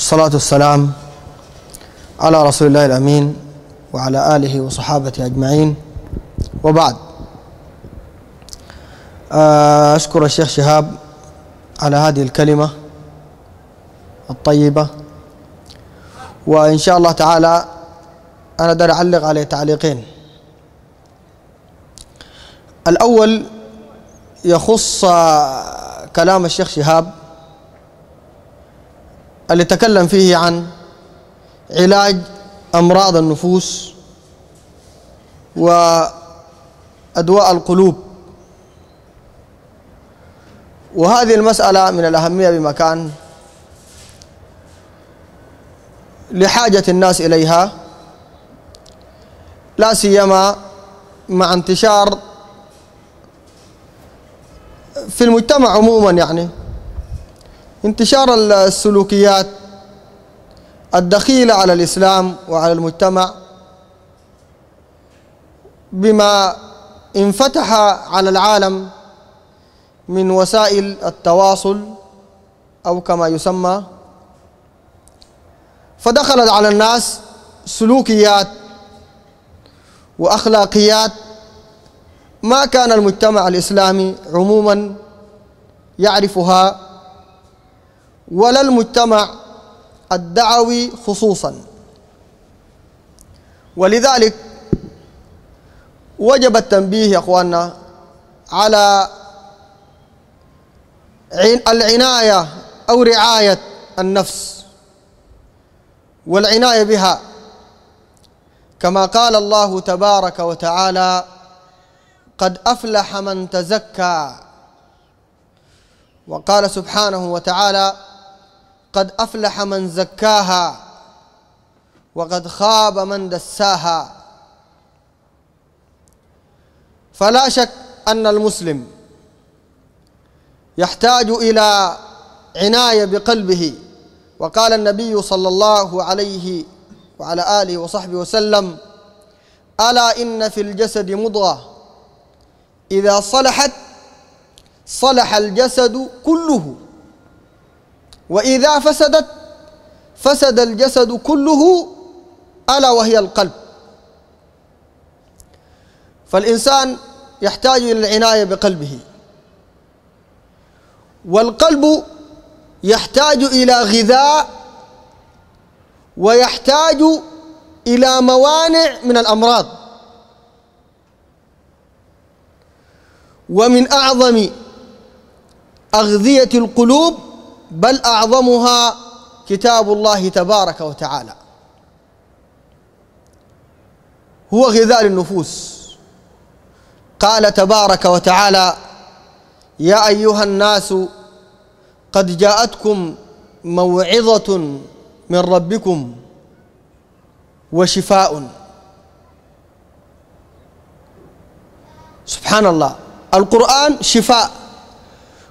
والصلاة والسلام على رسول الله الأمين وعلى آله وصحابته أجمعين وبعد آه، أشكر الشيخ شهاب على هذه الكلمة الطيبة وإن شاء الله تعالى أنا دار أعلق عليه تعليقين الأول يخص كلام الشيخ شهاب اللي تكلم فيه عن علاج أمراض النفوس وأدواء القلوب وهذه المسألة من الأهمية بمكان لحاجة الناس إليها لا سيما مع انتشار في المجتمع عموما يعني انتشار السلوكيات الدخيلة على الإسلام وعلى المجتمع بما انفتح على العالم من وسائل التواصل أو كما يسمى فدخلت على الناس سلوكيات وأخلاقيات ما كان المجتمع الإسلامي عموما يعرفها ولا المجتمع الدعوي خصوصا ولذلك وجب التنبيه يا اخواننا على العنايه او رعايه النفس والعنايه بها كما قال الله تبارك وتعالى قد افلح من تزكى وقال سبحانه وتعالى قد أفلح من زكاها وقد خاب من دساها فلا شك أن المسلم يحتاج إلى عناية بقلبه وقال النبي صلى الله عليه وعلى آله وصحبه وسلم ألا إن في الجسد مضغة إذا صلحت صلح الجسد كله وإذا فسدت فسد الجسد كله ألا وهي القلب فالإنسان يحتاج إلى العناية بقلبه والقلب يحتاج إلى غذاء ويحتاج إلى موانع من الأمراض ومن أعظم أغذية القلوب بل أعظمها كتاب الله تبارك وتعالى هو غذاء للنفوس قال تبارك وتعالى يا أيها الناس قد جاءتكم موعظة من ربكم وشفاء سبحان الله القرآن شفاء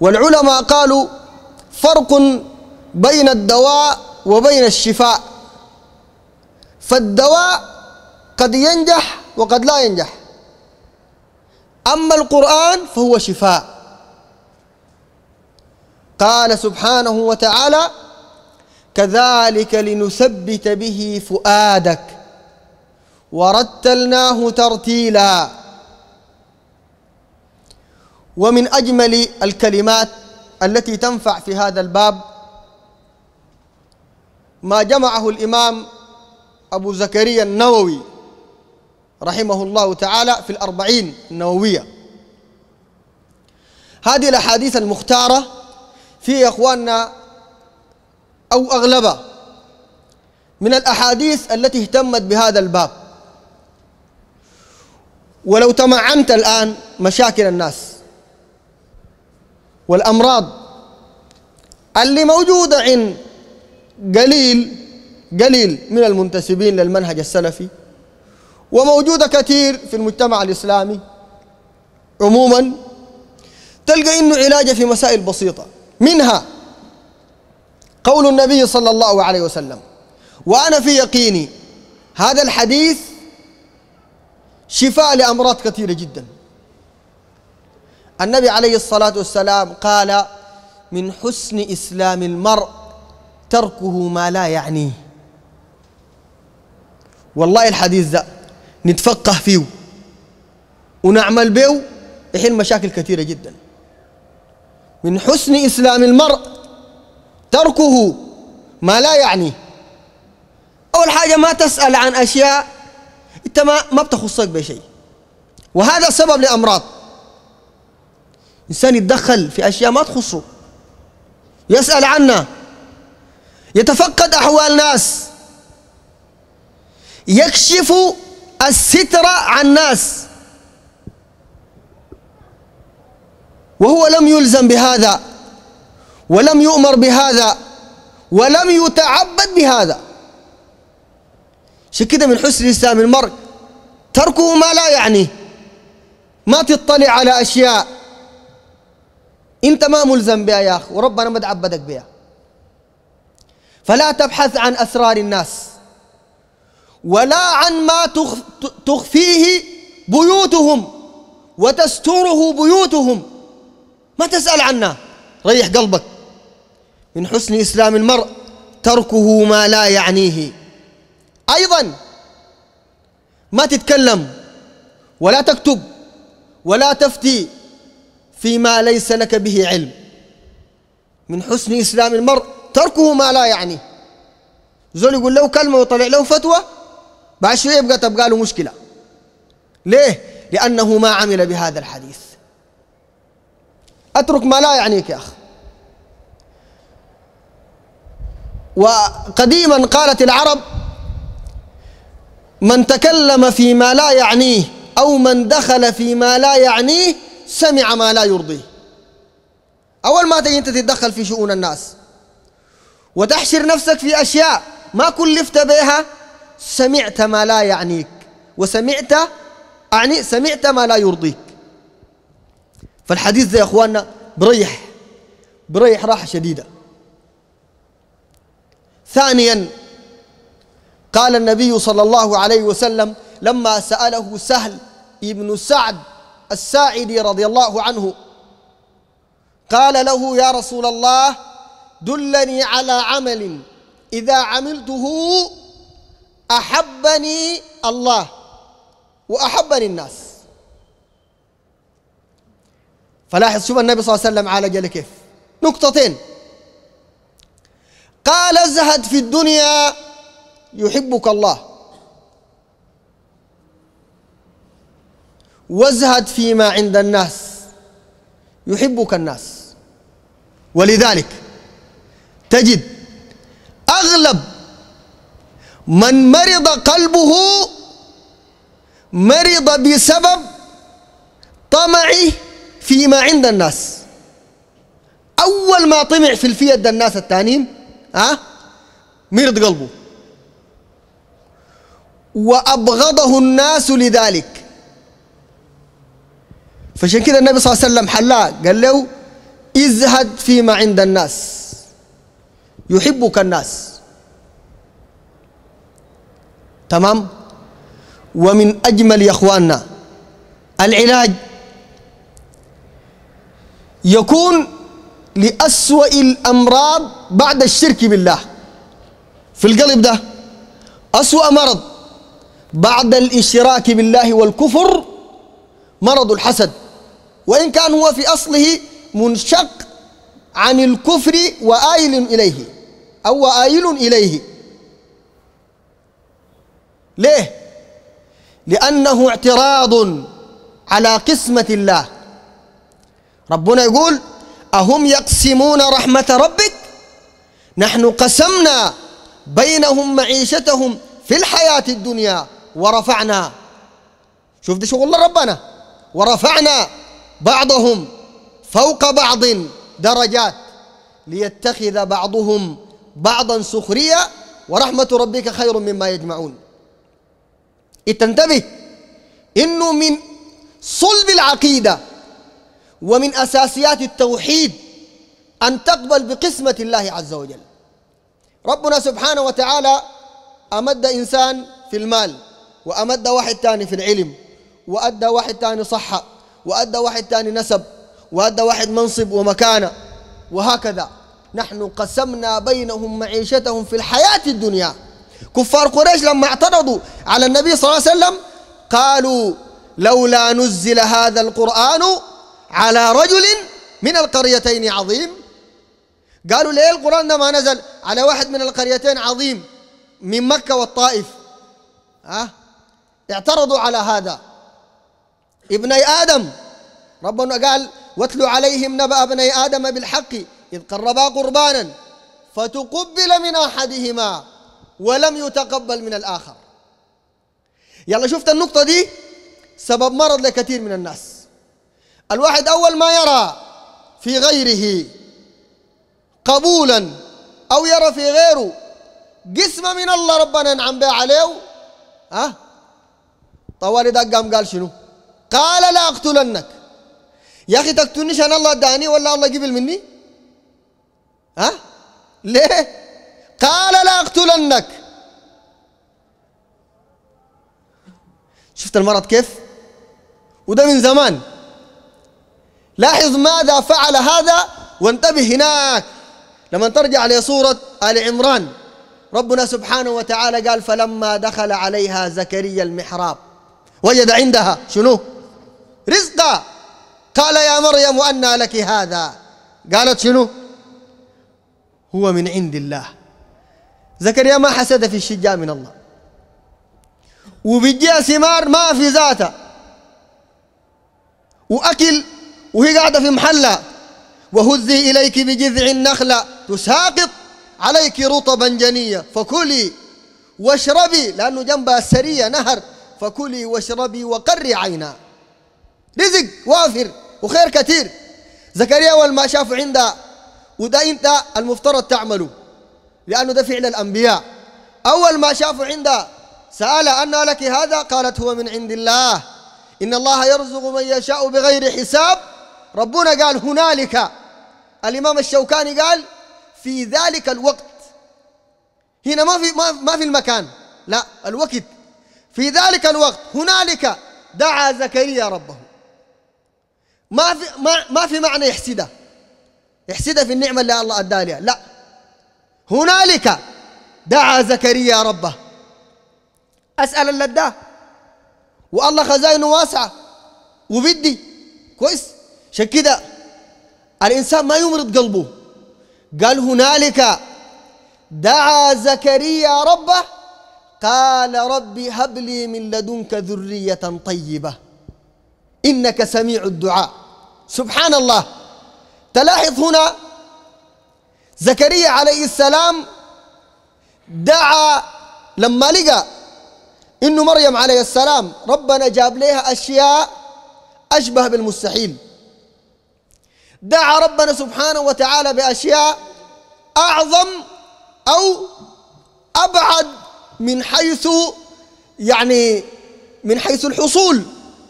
والعلماء قالوا فرق بين الدواء وبين الشفاء فالدواء قد ينجح وقد لا ينجح أما القرآن فهو شفاء قال سبحانه وتعالى كذلك لنثبت به فؤادك ورتلناه ترتيلا ومن أجمل الكلمات التي تنفع في هذا الباب ما جمعه الإمام أبو زكريا النووي رحمه الله تعالى في الأربعين النووية هذه الأحاديث المختارة في إخواننا أو أغلبها من الأحاديث التي اهتمت بهذا الباب ولو تمعنت الآن مشاكل الناس والأمراض اللي موجودة عند قليل قليل من المنتسبين للمنهج السلفي وموجودة كثير في المجتمع الإسلامي عموما تلقى إنه علاجه في مسائل بسيطة منها قول النبي صلى الله عليه وسلم وأنا في يقيني هذا الحديث شفاء لأمراض كثيرة جداً النبي عليه الصلاة والسلام قال من حسن إسلام المرء تركه ما لا يعنيه والله الحديث ذا نتفقه فيه ونعمل به يحل مشاكل كثيرة جدا من حسن إسلام المرء تركه ما لا يعنيه أول حاجة ما تسأل عن أشياء أنت ما ما بتخصك بشيء وهذا سبب لأمراض إنسان يتدخل في أشياء ما تخصه يسأل عنا يتفقد أحوال ناس يكشف الستر عن ناس وهو لم يلزم بهذا ولم يؤمر بهذا ولم يتعبد بهذا عشان كده من حسن الإسلام المرء تركه ما لا يعنيه ما تطلع على اشياء انت ما ملزم بها يا اخي وربنا ما تعبدك بها فلا تبحث عن اسرار الناس ولا عن ما تخفيه بيوتهم وتستره بيوتهم ما تسال عنا ريح قلبك من حسن اسلام المرء تركه ما لا يعنيه ايضا ما تتكلم ولا تكتب ولا تفتي فيما ليس لك به علم من حسن إسلام المرء تركه ما لا يعنيه زول يقول له كلمة وطلع له فتوى بعد شوية يبقى تبقى له مشكلة ليه؟ لأنه ما عمل بهذا الحديث أترك ما لا يعنيك يا أخ وقديما قالت العرب من تكلم فيما لا يعنيه أو من دخل فيما لا يعنيه سمع ما لا يرضيه أول ما تجي أنت تتدخل في شؤون الناس وتحشر نفسك في أشياء ما كلفت بها سمعت ما لا يعنيك وسمعت أعني سمعت ما لا يرضيك فالحديث زي يا إخواننا بريح بريح راحة شديدة ثانيا قال النبي صلى الله عليه وسلم لما سأله سهل ابن سعد الساعدي رضي الله عنه قال له يا رسول الله دلني على عمل اذا عملته احبني الله واحبني الناس فلاحظ شوف النبي صلى الله عليه وسلم عالج لكيف نقطتين قال ازهد في الدنيا يحبك الله وازهد فيما عند الناس يحبك الناس ولذلك تجد أغلب من مرض قلبه مرض بسبب طمعه فيما عند الناس أول ما طمع في الفيد الناس التانيين ها مرض قلبه وأبغضه الناس لذلك فعشان كده النبي صلى الله عليه وسلم حلاه قال له ازهد فيما عند الناس يحبك الناس تمام ومن أجمل يا أخواننا العلاج يكون لأسوأ الأمراض بعد الشرك بالله في القلب ده أسوأ مرض بعد الاشتراك بالله والكفر مرض الحسد وإن كان هو في أصله منشق عن الكفر وآيل إليه أو وآيل إليه ليه؟ لأنه اعتراض على قسمة الله ربنا يقول أهم يقسمون رحمة ربك نحن قسمنا بينهم معيشتهم في الحياة الدنيا ورفعنا شوف ده شغل ربنا ورفعنا بعضهم فوق بعض درجات ليتخذ بعضهم بعضا سخريه ورحمه ربك خير مما يجمعون تنتبه انه من صلب العقيده ومن اساسيات التوحيد ان تقبل بقسمه الله عز وجل ربنا سبحانه وتعالى امد انسان في المال وامد واحد ثاني في العلم وادى واحد ثاني صحه وأدى واحد تاني نسب وأدى واحد منصب ومكانة وهكذا نحن قسمنا بينهم معيشتهم في الحياة الدنيا كفار قريش لما اعترضوا على النبي صلى الله عليه وسلم قالوا لولا نزل هذا القرآن على رجل من القريتين عظيم قالوا ليه القرآن ده ما نزل على واحد من القريتين عظيم من مكة والطائف ها اعترضوا على هذا ابني آدم ربنا قال واتل عليهم نبأ ابني آدم بالحق إذ قربا قربانا فتقبل من أحدهما ولم يتقبل من الآخر يلا شفت النقطة دي سبب مرض لكثير من الناس الواحد أول ما يرى في غيره قبولا أو يرى في غيره قسمة من الله ربنا ينعم بها عليه ها طوالي ده قام قال شنو قال لا أقتلنك يا أخي تقتلني عشان الله اداني ولا الله قبل مني ها ليه قال لا أقتلنك شفت المرض كيف وده من زمان لاحظ ماذا فعل هذا وانتبه هناك لما ترجع لسورة آل عمران ربنا سبحانه وتعالى قال فلما دخل عليها زكريا المحراب وجد عندها شنو رزقا قال يا مريم أنى لك هذا قالت شنو هو من عند الله زكريا ما حسد في الشجاع من الله وبيجيها ثمار ما في ذاتها وأكل وهي قاعدة في محلة وهزي إليك بجذع النخلة تساقط عليك رطبا جنيا فكلي واشربي لأنه جنبها السرية نهر فكلي واشربي وقري عينا رزق وافر وخير كثير زكريا اول ما شافه عندها وده انت المفترض تعمله لانه ده فعل الانبياء اول ما شافه عندها سال ان لك هذا قالت هو من عند الله ان الله يرزق من يشاء بغير حساب ربنا قال هنالك الامام الشوكاني قال في ذلك الوقت هنا ما في ما, ما في المكان لا الوقت في ذلك الوقت هنالك دعا زكريا ربه ما في ما, ما في معنى يحسدها يحسدها في النعمة اللي الله ادى لها لا هنالك دعا زكريا ربه أسأل اللي والله خزائنه واسعة وبدي كويس عشان كده الإنسان ما يمرض قلبه قال هنالك دعا زكريا ربه قال ربي هب لي من لدنك ذرية طيبة إنك سميع الدعاء سبحان الله تلاحظ هنا زكريا عليه السلام دعا لما لقى انه مريم عليه السلام ربنا جاب لها اشياء اشبه بالمستحيل دعا ربنا سبحانه وتعالى باشياء اعظم او ابعد من حيث يعني من حيث الحصول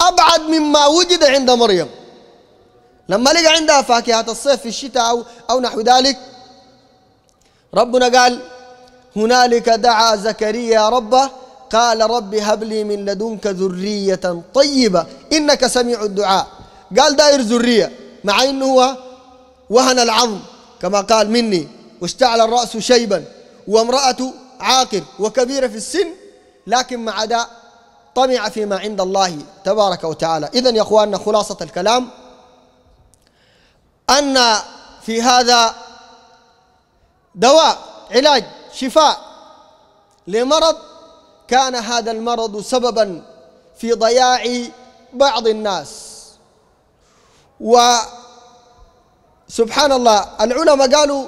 ابعد مما وجد عند مريم لما لقى عندها فاكهة الصيف في الشتاء أو, أو نحو ذلك ربنا قال هنالك دعا زكريا ربه قال رب هب لي من لدنك ذرية طيبة إنك سميع الدعاء قال داير ذرية مع إنه هو وهن العظم كما قال مني واشتعل الرأس شيبا وامرأة عاقر وكبيرة في السن لكن مع داء طمع فيما عند الله تبارك وتعالى إذا يا أخواننا خلاصة الكلام أن في هذا دواء علاج شفاء لمرض كان هذا المرض سببا في ضياع بعض الناس وسبحان الله العلماء قالوا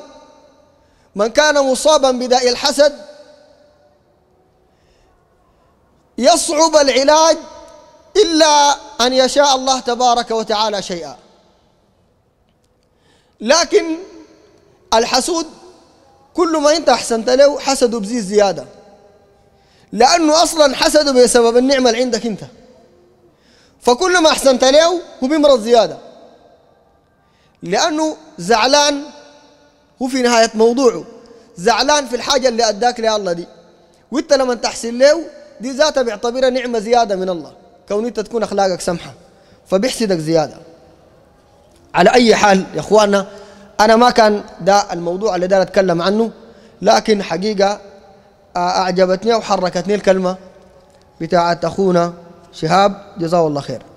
من كان مصابا بداء الحسد يصعب العلاج إلا أن يشاء الله تبارك وتعالى شيئا لكن الحسود كل ما انت احسنت له حسده بزيد زياده لانه اصلا حسده بسبب النعمه اللي عندك انت فكل ما احسنت له هو بيمرض زياده لانه زعلان هو في نهايه موضوعه زعلان في الحاجه اللي اداك لها الله دي وانت لما تحسن له دي ذاتها بيعتبرها نعمه زياده من الله كون انت تكون اخلاقك سمحه فبيحسدك زياده على أي حال يا أخوانا أنا ما كان ده الموضوع اللي دار أتكلم عنه لكن حقيقة آه، أعجبتني وحركتني الكلمة بتاعت أخونا شهاب جزاه الله خير